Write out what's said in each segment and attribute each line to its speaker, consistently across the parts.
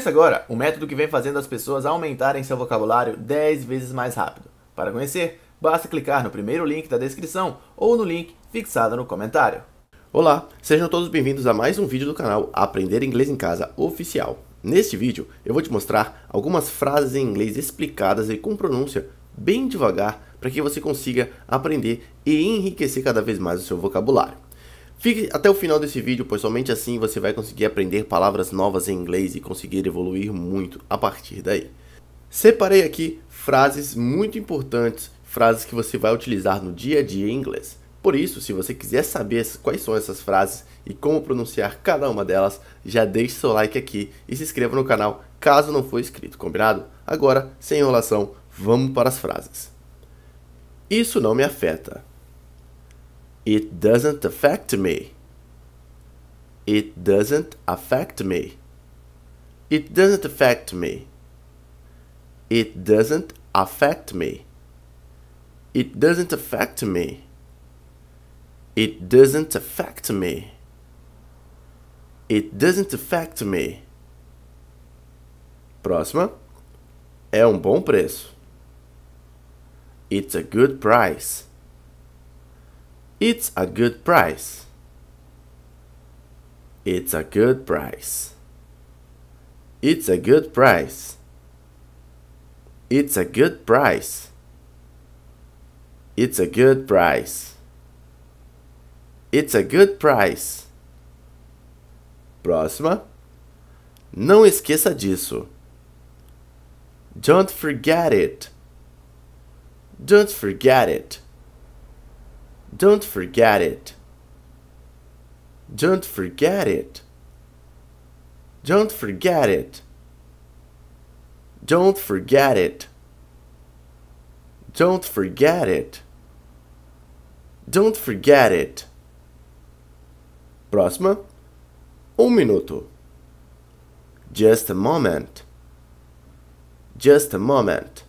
Speaker 1: Conheça agora o método que vem fazendo as pessoas aumentarem seu vocabulário 10 vezes mais rápido. Para conhecer, basta clicar no primeiro link da descrição ou no link fixado no comentário. Olá, sejam todos bem-vindos a mais um vídeo do canal Aprender Inglês em Casa Oficial. Neste vídeo, eu vou te mostrar algumas frases em inglês explicadas e com pronúncia bem devagar para que você consiga aprender e enriquecer cada vez mais o seu vocabulário. Fique até o final desse vídeo, pois somente assim você vai conseguir aprender palavras novas em inglês e conseguir evoluir muito a partir daí. Separei aqui frases muito importantes, frases que você vai utilizar no dia a dia em inglês. Por isso, se você quiser saber quais são essas frases e como pronunciar cada uma delas, já deixe seu like aqui e se inscreva no canal caso não for inscrito, combinado? Agora, sem enrolação, vamos para as frases. Isso não me afeta. It doesn't affect me. It doesn't affect me. It doesn't affect me. It doesn't affect me. It doesn't affect me. It doesn't affect me. It doesn't affect me. Próxima. É um bom preço. It's a good price. It's a good price. It's a good price. It's a good price. It's a good price. It's a good price. It's a good price. Próxima. Não esqueça disso. Don't forget it. Don't forget it. Don't forget it. Don't forget it. Don't forget it. Don't forget it. Don't forget it. Don't forget it. Próxima. Um minuto. Just a moment. Just a moment.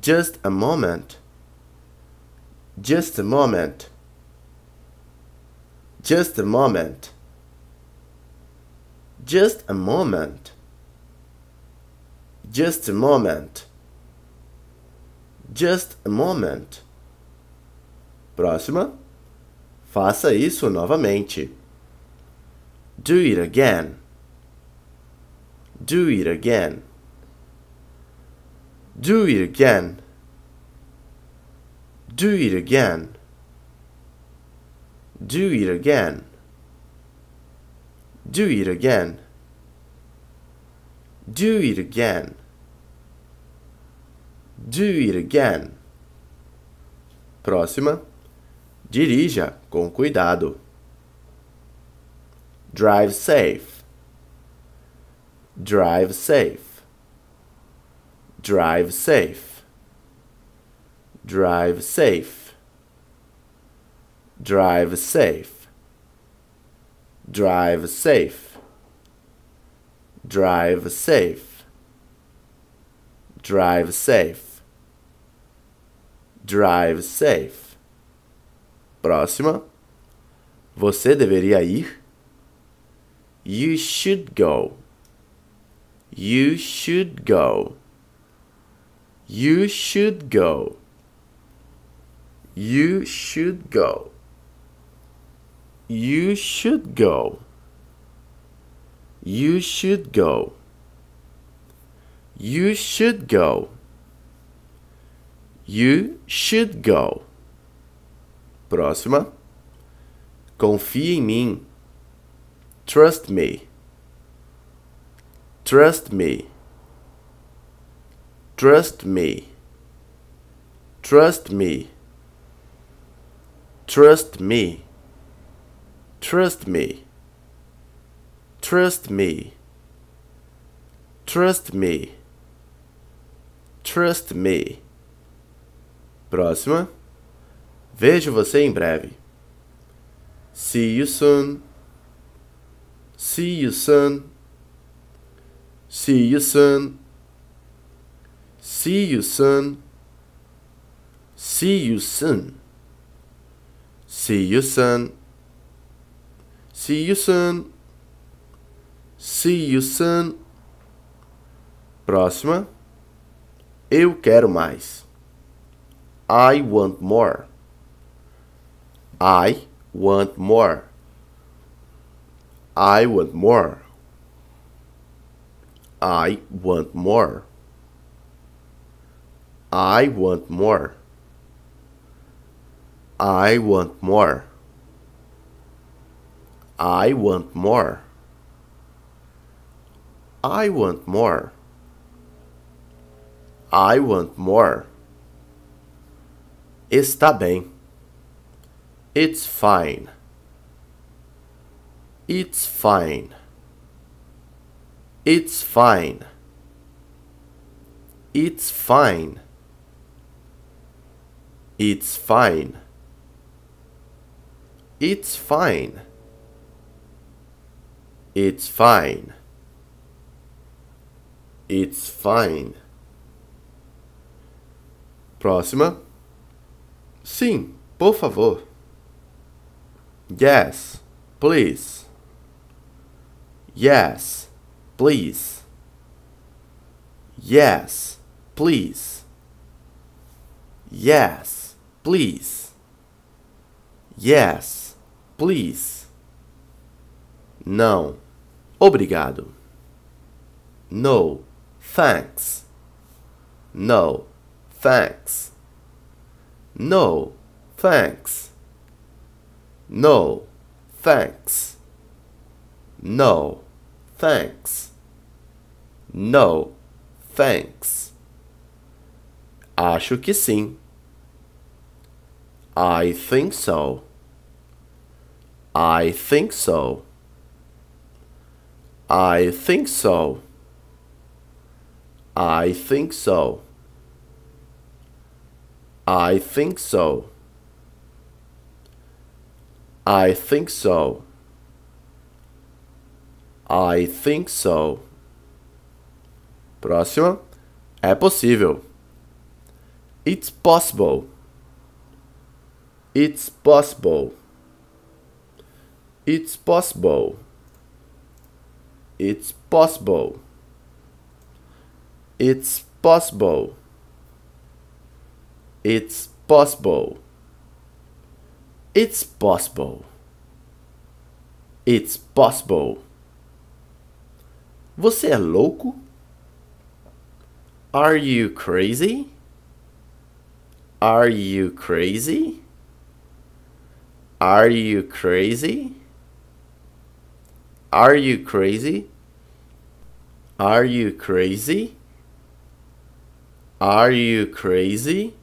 Speaker 1: Just a moment. Just a moment. Just a moment. Just a moment. Just a moment. Just a moment. Próxima. Faça isso novamente. Do it again. Do it again. Do it again. Do it again. Do it again. Do it again. Do it again. Do it again. Próxima. Dirija com cuidado. Drive safe. Drive safe. Drive safe. Drive safe. Drive safe. Drive safe. Drive safe. Drive safe. Drive safe. Próxima. Você deveria ir. You should go. You should go. You should go. You should go. You should go. You should go. You should go. You should go. Próxima. Confie em mim. Trust me. Trust me. Trust me. Trust me. Trust me. Trust me. Trust me. Trust me. Trust me. Próxima. Vejo você em breve. See you soon. See you soon. See you soon. See you soon. See you soon. See you soon. See you soon. See you soon. Próxima. Eu quero mais. I want more. I want more. I want more. I want more. I want more. I want more. I want more. I want more. I want more. Está bem. It's fine. It's fine. It's fine. It's fine. It's fine. It's fine. It's fine. It's fine. Próxima. Sim, por favor. Yes, please. Yes, please. Yes, please. Yes, please. Yes. Please. Não. Obrigado. No. Thanks. No. Thanks. No. Thanks. No. Thanks. No. Thanks. No. Thanks. Acho que sim. I think so. I think so. I think so. I think so. I think so. I think so. I think so. Próxima. É possível. It's possible. It's possible. It's possible. It's possible. It's possible. It's possible. It's possible. It's possible. Você é louco? Are you crazy? Are you crazy? Are you crazy? Are you crazy? Are you crazy? Are you crazy?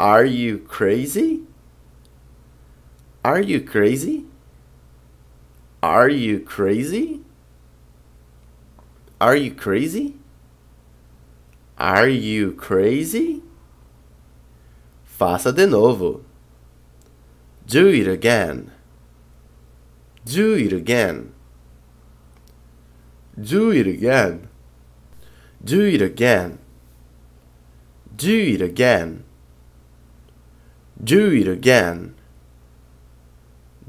Speaker 1: Are you crazy? Are you crazy? Are you crazy? Are you crazy? Are you crazy? Faça de novo. Do it again do it again do it again do it again do it again do it again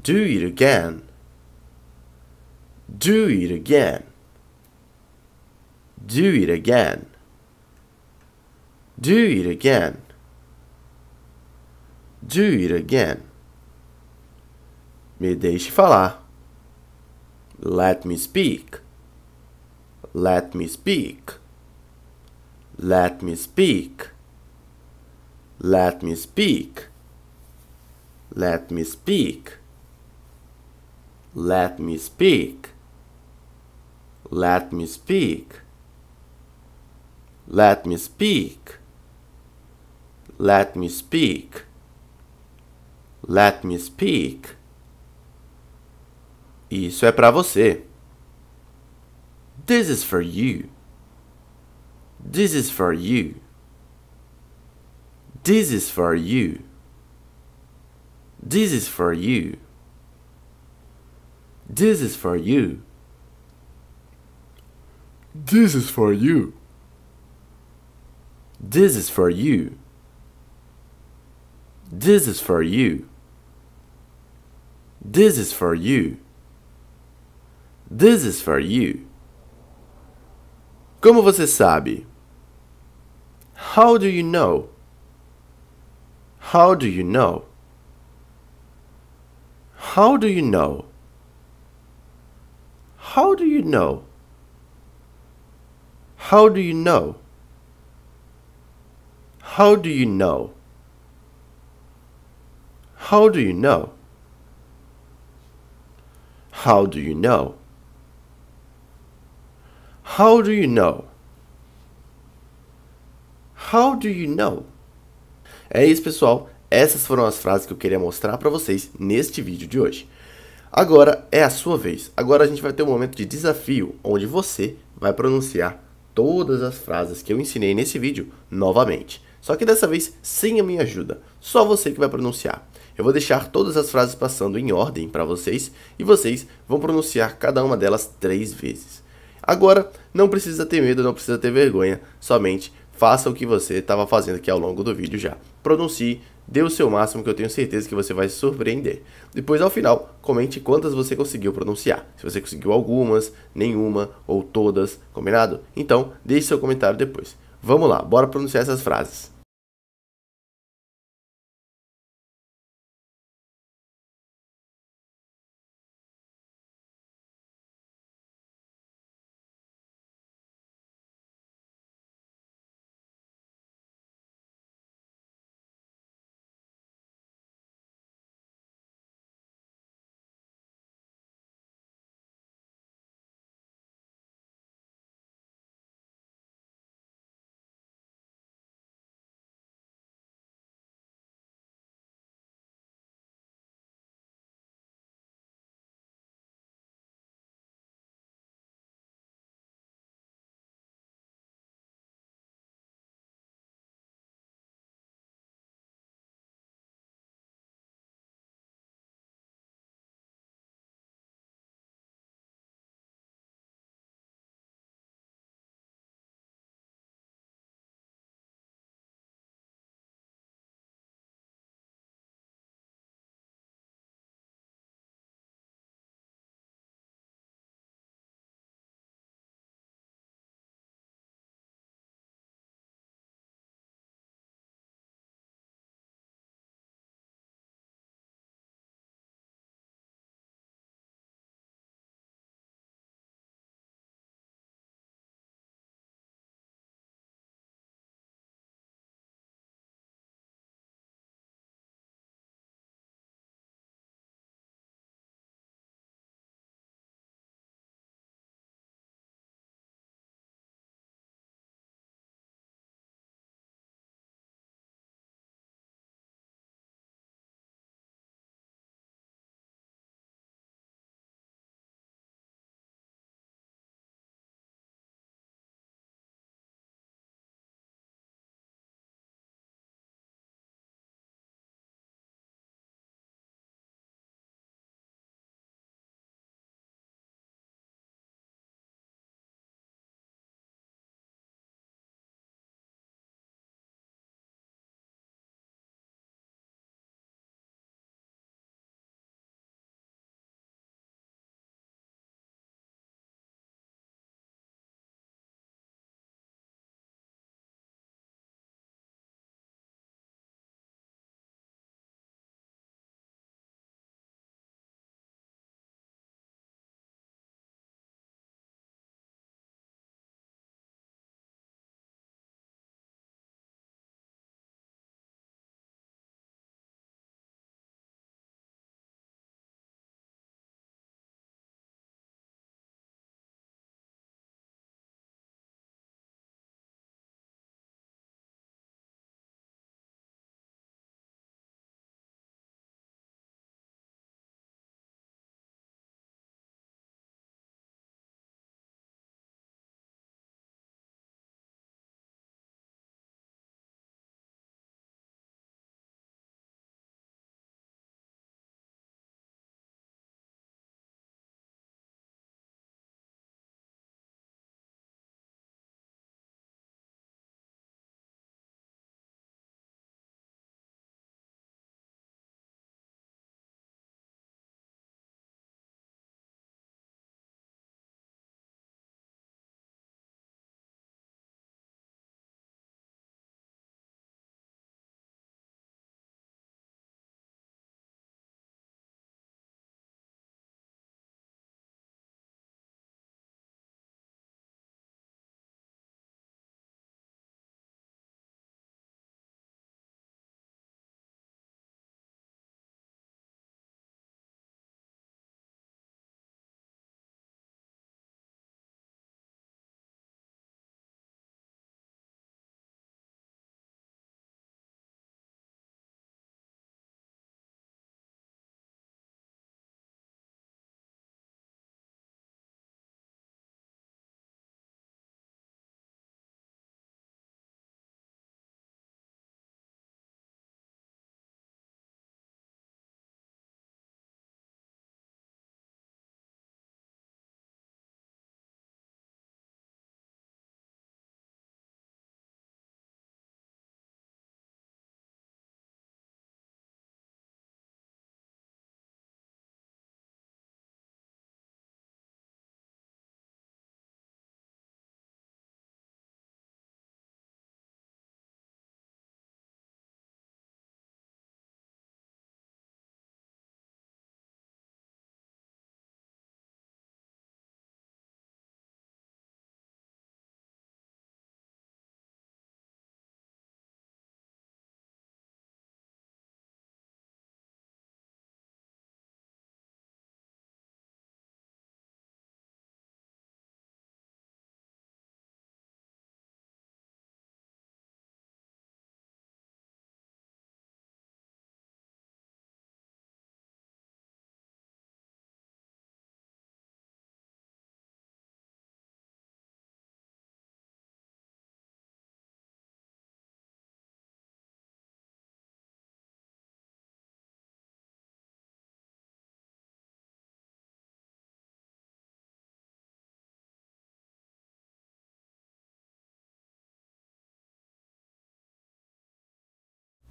Speaker 1: do it again do it again do it again do it again do it again me deixe falar let me speak. Let me speak. Let me speak. Let me speak. Let me speak. Let me speak. Let me speak. Let me speak. Let me speak. Let me speak. Isso é para você. This is for you. This is for you. This is for you. This is for you. This is for you. This is for you. This is for you. This is for you. This is for you. This is for you. Como você sabe? How do you know? How do you know? How do you know? How do you know? How do you know? How do you know? How do you know? How do you know? How do you know? How do you know? É isso, pessoal. Essas foram as frases que eu queria mostrar para vocês neste vídeo de hoje. Agora é a sua vez. Agora a gente vai ter um momento de desafio onde você vai pronunciar todas as frases que eu ensinei nesse vídeo novamente. Só que dessa vez sem a minha ajuda, só você que vai pronunciar. Eu vou deixar todas as frases passando em ordem para vocês e vocês vão pronunciar cada uma delas três vezes. Agora não precisa ter medo, não precisa ter vergonha, somente faça o que você estava fazendo aqui ao longo do vídeo já. Pronuncie, dê o seu máximo que eu tenho certeza que você vai se surpreender. Depois ao final, comente quantas você conseguiu pronunciar. Se você conseguiu algumas, nenhuma ou todas, combinado? Então, deixe seu comentário depois. Vamos lá, bora pronunciar essas frases.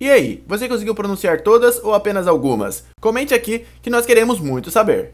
Speaker 1: E aí, você conseguiu pronunciar todas ou apenas algumas? Comente aqui que nós queremos muito saber.